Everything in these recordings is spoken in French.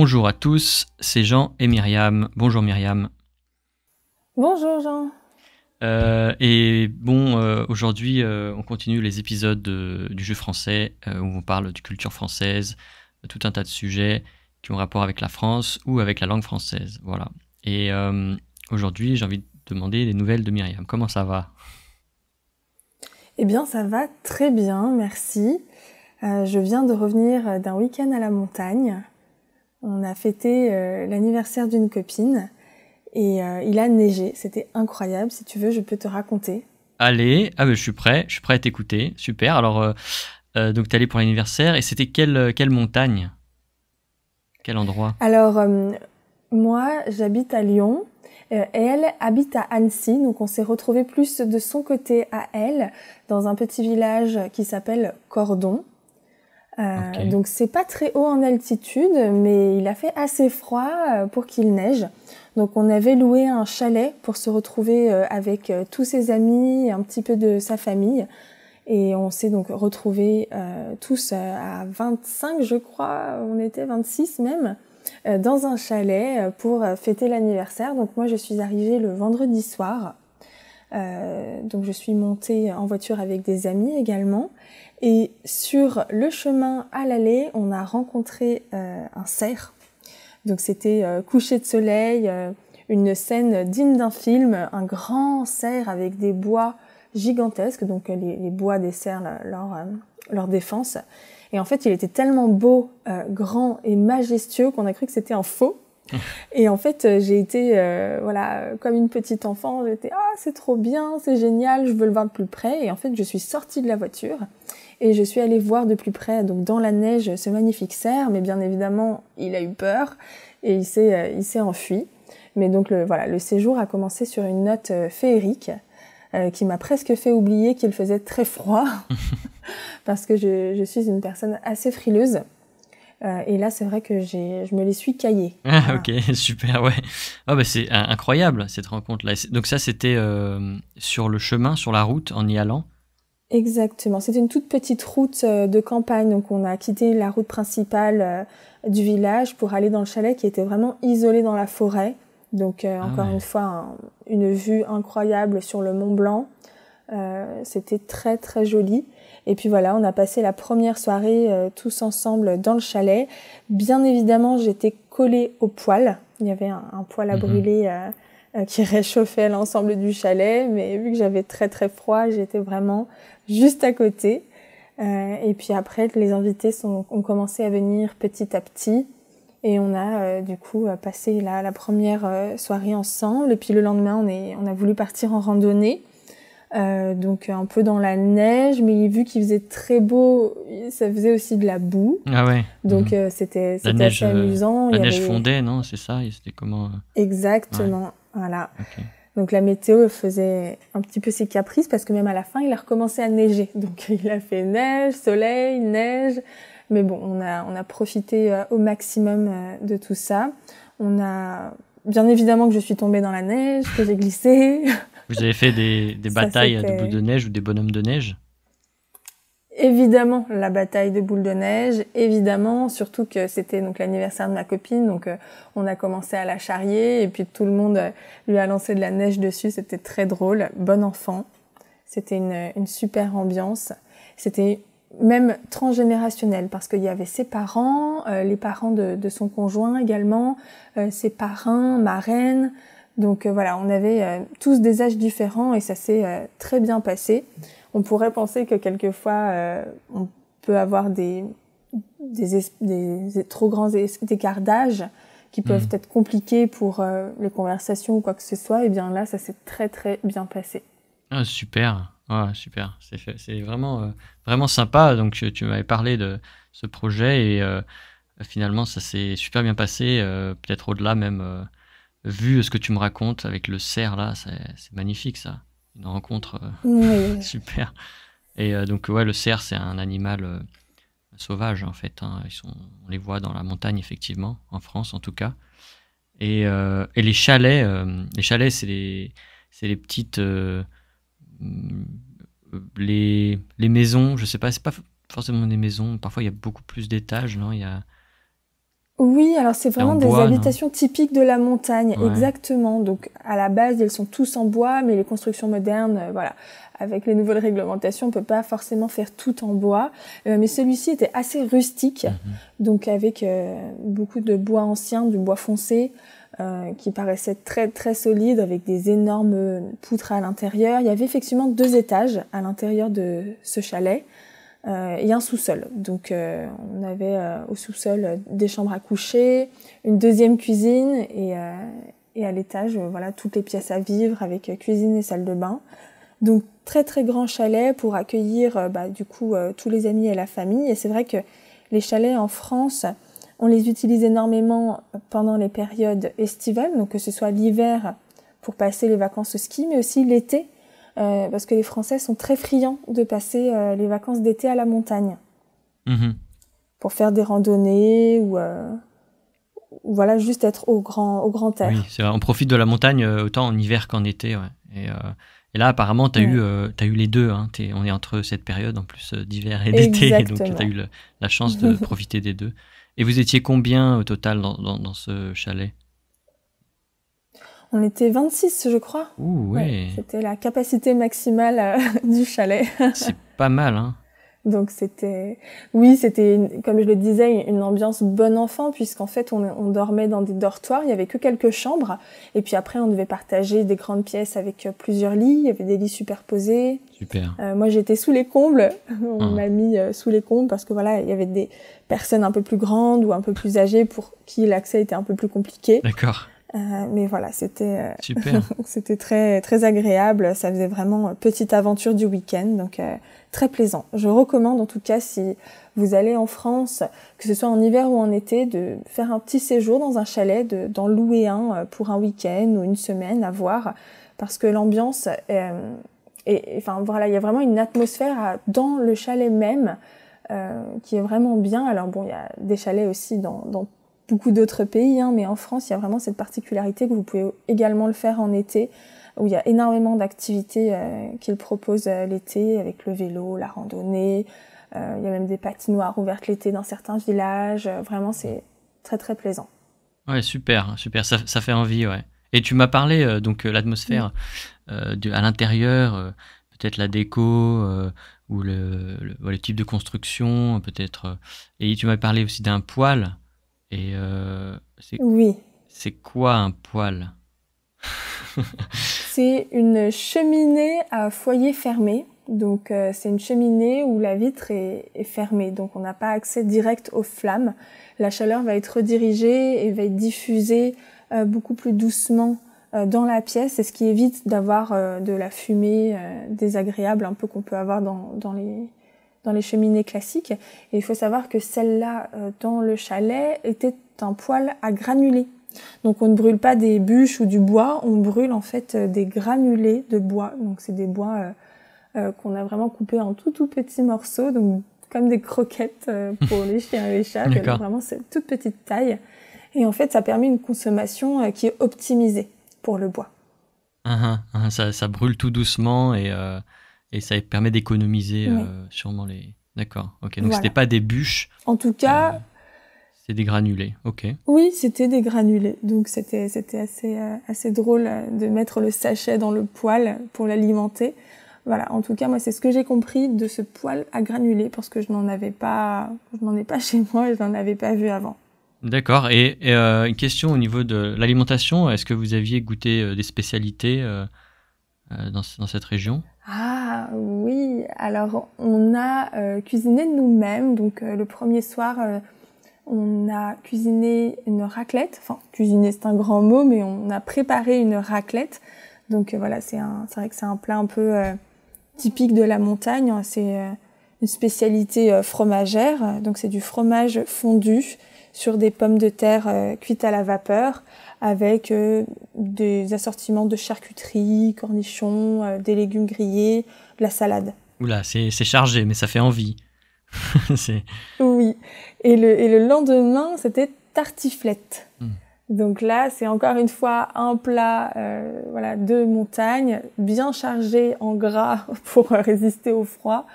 Bonjour à tous, c'est Jean et Myriam. Bonjour Myriam. Bonjour Jean. Euh, et bon, euh, aujourd'hui, euh, on continue les épisodes du jeu français où on parle de culture française, tout un tas de sujets qui ont rapport avec la France ou avec la langue française. Voilà. Et aujourd'hui, j'ai envie de demander des nouvelles de Myriam. Comment ça va Eh bien, ça va très bien, merci. je viens de revenir d'un week-end à la montagne on a fêté euh, l'anniversaire d'une copine et euh, il a neigé. C'était incroyable. Si tu veux, je peux te raconter. Allez, ah ben, je suis prêt. Je suis prêt à t'écouter. Super. Alors, euh, donc, tu allé pour l'anniversaire et c'était quelle, montagne Quel endroit Alors, moi, j'habite à Lyon. et elle habite à Annecy, donc on s'est retrouvé plus de son côté à elle, dans un petit village qui s'appelle Cordon. Euh, donc c'est pas très haut en altitude, mais il a fait assez froid euh, pour qu'il neige. Donc on avait loué un chalet pour se retrouver euh, avec tous ses amis, un petit peu de sa famille. Et on s'est donc retrouvés tous à 25, je crois, on était 26 même, dans un chalet pour fêter l'anniversaire. Donc moi je suis arrivée le vendredi soir. Euh, donc je suis montée en voiture avec des amis également. Et sur le chemin à l'allée, on a rencontré euh, un cerf. Donc c'était euh, coucher de soleil, euh, une scène digne d'un film, un grand cerf avec des bois gigantesques, donc les, bois des cerfs, leur, leur défense. Et en fait, il était tellement beau, grand et majestueux qu'on a cru que c'était un faux. Et en fait, euh, j'ai été, euh, voilà, comme une petite enfant, j'étais, ah, c'est trop bien, c'est génial, je veux le voir de plus près. Et en fait, je suis sortie de la voiture et je suis allée voir de plus près, donc dans la neige, ce magnifique cerf. Mais bien évidemment, il a eu peur et il s'est, euh, il s'est enfui. Mais donc, le, voilà, le séjour a commencé sur une note féerique. qui m'a presque fait oublier qu'il faisait très froid parce que je suis une personne assez frileuse euh, et là, c'est vrai que je me les suis cahiées. Ah, ok, super, ouais. Ah, bah, c'est incroyable cette rencontre-là. Donc, ça, c'était euh, sur le chemin, sur la route, en y allant Exactement. C'était une toute petite route euh, de campagne. Donc, on a quitté la route principale du village pour aller dans le chalet qui était vraiment isolé dans la forêt. Donc, ah encore une fois, une vue incroyable sur le Mont Blanc. Euh, c'était très très joli. Et puis voilà, on a passé la première soirée euh, tous ensemble dans le chalet. Bien évidemment, j'étais collée au poêle. Il y avait un, poêle à mhm. brûler euh, qui réchauffait l'ensemble du chalet, mais vu que j'avais très très froid, j'étais vraiment juste à côté. et puis après, les invités sont, ont commencé à venir petit à petit. Et on a du coup passé la, première soirée ensemble. Et puis le lendemain, on a voulu partir en randonnée. Euh, donc un peu dans la neige, mais vu qu'il faisait très beau, ça faisait aussi de la boue. Ah ouais. Donc mhm. euh, c'était c'était euh, amusant. La neige fondait, non C'est ça C'était comment euh, Exactement. Voilà. Donc la météo faisait un petit peu ses caprices parce que même à la fin, il a recommencé à neiger. Donc il a fait neige, soleil, neige. Mais bon, on a, on a profité au maximum de tout ça. On a, bien évidemment que je suis tombée dans la neige, que j'ai glissé. Vous avez fait des, batailles à boules de neige ou des bonhommes de neige Évidemment, la bataille de boules de neige, évidemment, surtout que c'était donc l'anniversaire de ma copine, donc euh, on a commencé à la charrier et puis tout le monde euh, lui a lancé de la neige dessus, c'était très drôle, bon enfant. C'était une, euh, super ambiance. C'était même transgénérationnel parce qu'il y avait ses parents, les parents de, son conjoint également, ses parrains, marraines, donc euh, voilà, on avait euh, tous des âges différents et ça s'est euh, très bien passé. On pourrait penser que quelquefois on peut avoir des, des, trop grands écarts d'âge qui peuvent mm. être compliqués pour les conversations ou quoi que ce soit. Et eh bien là, ça s'est très très bien passé. Ah, super, super. C'est vraiment, vraiment sympa. Donc tu m'avais parlé de ce projet et finalement ça s'est super bien passé, peut-être au-delà même vu ce que tu me racontes avec le cerf là, c'est magnifique ça. Une rencontre euh, super. Et euh, donc ouais, le cerf c'est un animal euh, sauvage en fait. Hein. Ils sont, on les voit dans la montagne effectivement, en France en tout cas. Et, les chalets, les chalets c'est les, les petites mm, les, les maisons. Je sais pas, c'est pas forcément des maisons. Parfois il y a beaucoup plus d'étages, non Il y a oui, alors c'est vraiment des habitations typiques de la montagne, exactement. Donc à la base, elles sont tous en bois, mais les constructions modernes, euh, voilà, avec les nouvelles réglementations, on peut pas forcément faire tout en bois. Euh, mais celui-ci était assez rustique, mhm. donc avec euh, beaucoup de bois ancien, du bois foncé, qui paraissait très très solide, avec des énormes poutres à l'intérieur. Il y avait effectivement deux étages à l'intérieur de ce chalet. Euh, et un sous-sol. Donc euh, on avait euh, au sous-sol des chambres à coucher, une deuxième cuisine et, à l'étage, voilà, toutes les pièces à vivre avec cuisine et salle de bain. Donc très très grand chalet pour accueillir bah, du coup tous les amis et la famille. Et c'est vrai que les chalets en France, on les utilise énormément pendant les périodes estivales, donc que ce soit l'hiver pour passer les vacances au ski, mais aussi l'été euh, parce que les Français sont très friands de passer euh, les vacances d'été à la montagne mhm. pour faire des randonnées euh, ou, voilà juste être au grand au air. on profite de la montagne autant en hiver qu'en été. Et, là, apparemment, tu as, eu les deux. Hein. on est entre cette période en plus d'hiver et d'été, donc tu as eu la chance de profiter des deux. Et vous étiez combien au total dans, dans ce chalet on était 26, je crois. Ouh, ouais. c'était la capacité maximale euh, du chalet. C'est pas mal, hein. Donc c'était, oui, c'était, comme je le disais, une ambiance bon enfant puisqu'en fait on, dormait dans des dortoirs, il y avait que quelques chambres et puis après on devait partager des grandes pièces avec euh, plusieurs lits, il y avait des lits superposés. Super. Euh, moi j'étais sous les combles, on ah. m'a mis sous les combles parce que voilà il y avait des personnes un peu plus grandes ou un peu plus âgées pour qui l'accès était un peu plus compliqué. D'accord. Euh, mais voilà, c'était euh, c'était très très agréable. Ça faisait vraiment euh, petite aventure du week-end, donc très plaisant. Je recommande en tout cas si vous allez en France, que ce soit en hiver ou en été, de faire un petit séjour dans un chalet, d'en louer un pour un week-end ou une semaine à voir, parce que l'ambiance est, enfin voilà, il y a vraiment une atmosphère dans le chalet même. qui est vraiment bien. Alors bon, il y a des chalets aussi dans, dans beaucoup d'autres pays, hein, mais en France, il y a vraiment cette particularité que vous pouvez également le faire en été, où il y a énormément d'activités euh, qu'ils proposent euh, l'été, avec le vélo, la randonnée, euh, il y a même des patinoires ouvertes l'été dans certains villages, vraiment c'est très très plaisant. Ouais, super, super, ça, fait envie, ouais. Et tu m'as parlé, donc, l'atmosphère à l'intérieur, peut-être la déco, ou le, le, le, type de construction, peut-être. Et tu m'as parlé aussi d'un poêle. Et euh, c'est oui. C'est quoi un poêle C'est une cheminée à foyer fermé. Donc euh, c'est une cheminée où la vitre est, fermée, donc on n'a pas accès direct aux flammes. La chaleur va être redirigée et va être diffusée euh, beaucoup plus doucement dans la pièce, c'est ce qui évite d'avoir de la fumée désagréable un peu qu'on peut avoir dans les, dans les cheminées classiques. Et il faut savoir que celle-là, euh, dans le chalet, était un poêle à granulés. Donc on ne brûle pas des bûches ou du bois, on brûle en fait euh, des granulés de bois. Donc c'est des bois euh, qu'on a vraiment coupés en tout tout petits morceaux, donc comme des croquettes pour les chiens et les chats, Donc, vraiment c'est toute petite taille. Et en fait, ça permet une consommation qui est optimisée pour le bois. Ah, ah, ah, ça, ça, brûle tout doucement et et ça permet d'économiser euh, sûrement les. D'accord. Ok. Donc c'était pas des bûches. En tout cas. Euh, c'est des granulés. Ok. Oui, c'était des granulés. Donc c'était c'était assez euh, assez drôle de mettre le sachet dans le poêle pour l'alimenter. Voilà. En tout cas, moi c'est ce que j'ai compris de ce poêle à granulés parce que je n'en avais pas je n'en ai pas chez moi et je n'en avais pas vu avant. D'accord. Et, et une question au niveau de l'alimentation. Est-ce que vous aviez goûté des spécialités? Euh, dans, cette région Ah oui, alors on a euh, cuisiné nous-mêmes. Donc euh, le premier soir, on a cuisiné une raclette. Enfin, cuisiner c'est un grand mot, mais on a préparé une raclette. Donc voilà, c'est vrai que c'est un plat un peu typique de la montagne. Hein, c'est une spécialité fromagère. Donc c'est du fromage fondu sur des pommes de terre cuites à la vapeur avec euh, des assortiments de charcuterie, cornichons, euh, des légumes grillés, de la salade. Oula, c'est chargé, mais ça fait envie. oui. Et le, lendemain, c'était tartiflette. Hmm. Donc là, c'est encore une fois un plat euh, voilà, de montagne, bien chargé en gras pour résister au froid,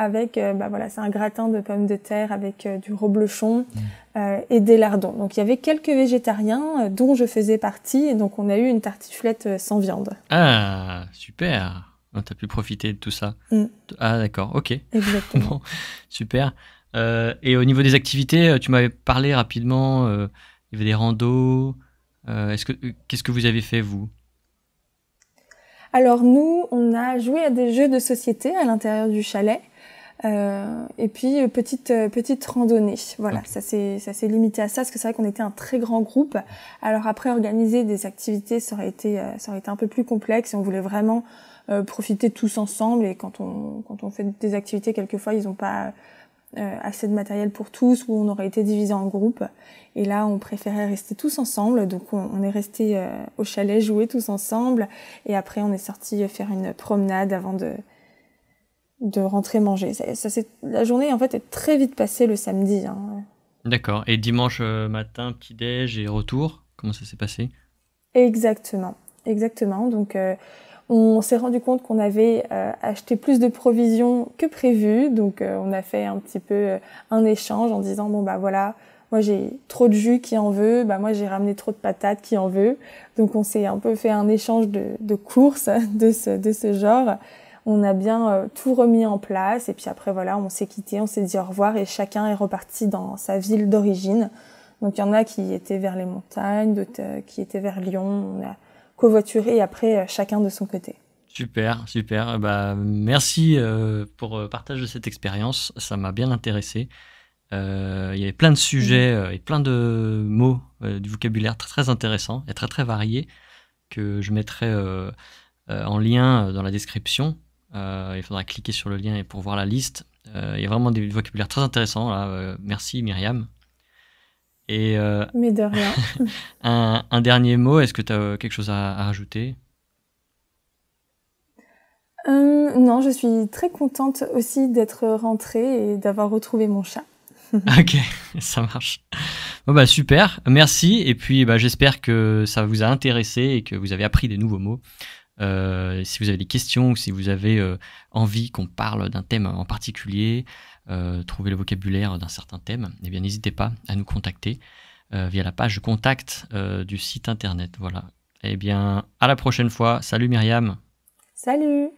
avec, euh, bah voilà, c'est un gratin de pommes de terre avec euh, du reblochon euh, et des lardons. Donc il y avait quelques végétariens dont je faisais partie, et donc on a eu une tartiflette sans viande. Ah, super tu ah, T'as pu profiter de tout ça. Mm. Ah d'accord, ok. Exactement. bon, super. et au niveau des activités, tu m'avais parlé rapidement. il y avait des randos. est-ce que qu'est-ce que vous avez fait vous Alors nous, on a joué à des jeux de société à l'intérieur du chalet. Euh, et puis euh, petite euh, petite randonnée. Voilà, ça s'est ça s'est limité à ça parce que c'est vrai qu'on était un très grand groupe. Alors après organiser des activités, ça aurait été euh, ça aurait été un peu plus complexe et on voulait vraiment profiter tous ensemble et quand on quand on fait des activités quelquefois, ils n'ont pas assez de matériel pour tous ou on aurait été divisé en groupes et là on préférait rester tous ensemble donc on, on est resté au chalet jouer tous ensemble et après on est sorti faire une promenade avant de de rentrer manger. Ça, ça, la journée, en fait, est très vite passée le samedi. Hein. D'accord. Et dimanche euh, matin, petit-déj et retour, comment ça s'est passé Exactement. Exactement. Donc, euh, on s'est rendu compte qu'on avait euh, acheté plus de provisions que prévu. Donc, on a fait un petit peu un échange en disant, bon, bah voilà, moi j'ai trop de jus qui en veut, bah moi j'ai ramené trop de patates qui en veut. Donc, on s'est un peu fait un échange de, de courses de ce, de ce genre on a bien euh, tout remis en place et puis après voilà, on s'est quitté, on s'est dit au revoir et chacun est reparti dans sa ville d'origine. Donc il y en a qui étaient vers les montagnes, d'autres euh, qui étaient vers Lyon. On a covoituré et après euh, chacun de son côté. Super, super. Eh ben, merci pour le partage de cette expérience. Ça m'a bien intéressé. il y avait plein de sujets mm. et plein de mots du vocabulaire très très intéressant et très très varié que je mettrai en lien dans la description. Euh, il faudra cliquer sur le lien et pour voir la liste. Euh, il y a vraiment des vocabulaires très intéressants euh, merci Myriam. Et, Mais de rien. un, dernier mot, est-ce que tu as quelque chose à, rajouter Non, je suis très contente aussi d'être rentrée et d'avoir retrouvé mon chat. ok, ça marche. Bah, super, merci. Et puis bah, j'espère que ça vous a intéressé et que vous avez appris des nouveaux mots. Euh, si vous avez des questions ou si vous avez euh, envie qu'on parle d'un thème en particulier, euh, trouver le vocabulaire d'un certain thème, eh bien n'hésitez pas à nous contacter via la page contact du site internet. Voilà. Eh bien, à la prochaine fois. Salut Myriam. Salut.